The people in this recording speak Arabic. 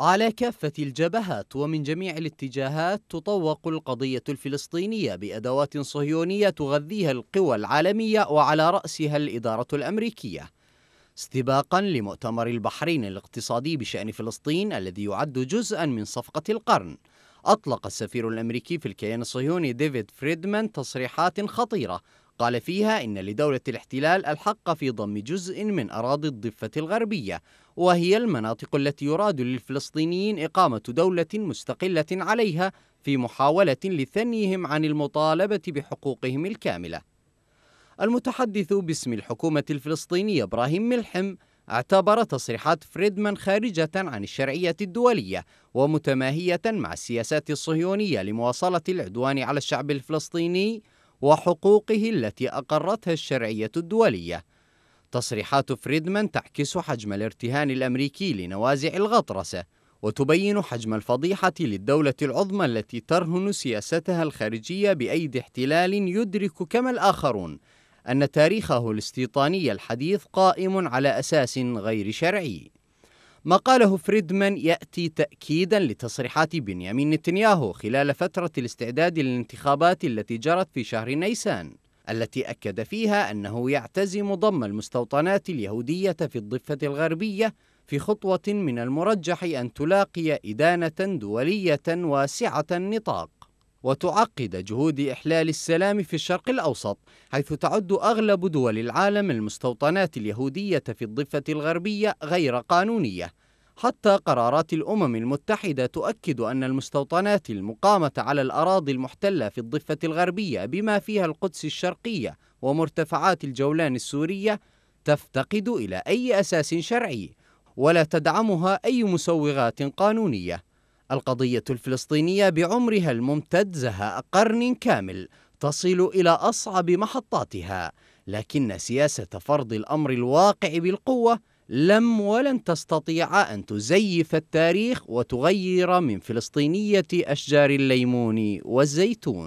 على كافة الجبهات ومن جميع الاتجاهات تطوق القضية الفلسطينية بأدوات صهيونية تغذيها القوى العالمية وعلى رأسها الإدارة الأمريكية استباقا لمؤتمر البحرين الاقتصادي بشأن فلسطين الذي يعد جزءا من صفقة القرن أطلق السفير الأمريكي في الكيان الصهيوني ديفيد فريدمان تصريحات خطيرة قال فيها إن لدولة الاحتلال الحق في ضم جزء من أراضي الضفة الغربية وهي المناطق التي يراد للفلسطينيين إقامة دولة مستقلة عليها في محاولة لثنيهم عن المطالبة بحقوقهم الكاملة المتحدث باسم الحكومة الفلسطينية إبراهيم ملحم اعتبر تصريحات فريدمان خارجة عن الشرعية الدولية ومتماهية مع السياسات الصهيونية لمواصلة العدوان على الشعب الفلسطيني وحقوقه التي أقرتها الشرعية الدولية. تصريحات فريدمان تعكس حجم الارتهان الأمريكي لنوازع الغطرسة، وتبين حجم الفضيحة للدولة العظمى التي ترهن سياستها الخارجية بأيدي احتلال يدرك كما الآخرون أن تاريخه الاستيطاني الحديث قائم على أساس غير شرعي ما قاله فريدمان يأتي تأكيدا لتصريحات بنيامين نتنياهو خلال فترة الاستعداد للانتخابات التي جرت في شهر نيسان التي أكد فيها أنه يعتزم ضم المستوطنات اليهودية في الضفة الغربية في خطوة من المرجح أن تلاقي إدانة دولية واسعة النطاق وتعقد جهود إحلال السلام في الشرق الأوسط حيث تعد أغلب دول العالم المستوطنات اليهودية في الضفة الغربية غير قانونية حتى قرارات الأمم المتحدة تؤكد أن المستوطنات المقامة على الأراضي المحتلة في الضفة الغربية بما فيها القدس الشرقية ومرتفعات الجولان السورية تفتقد إلى أي أساس شرعي ولا تدعمها أي مسوغات قانونية القضية الفلسطينية بعمرها الممتد زهاء قرن كامل تصل إلى أصعب محطاتها لكن سياسة فرض الأمر الواقع بالقوة لم ولن تستطيع أن تزيف التاريخ وتغير من فلسطينية أشجار الليمون والزيتون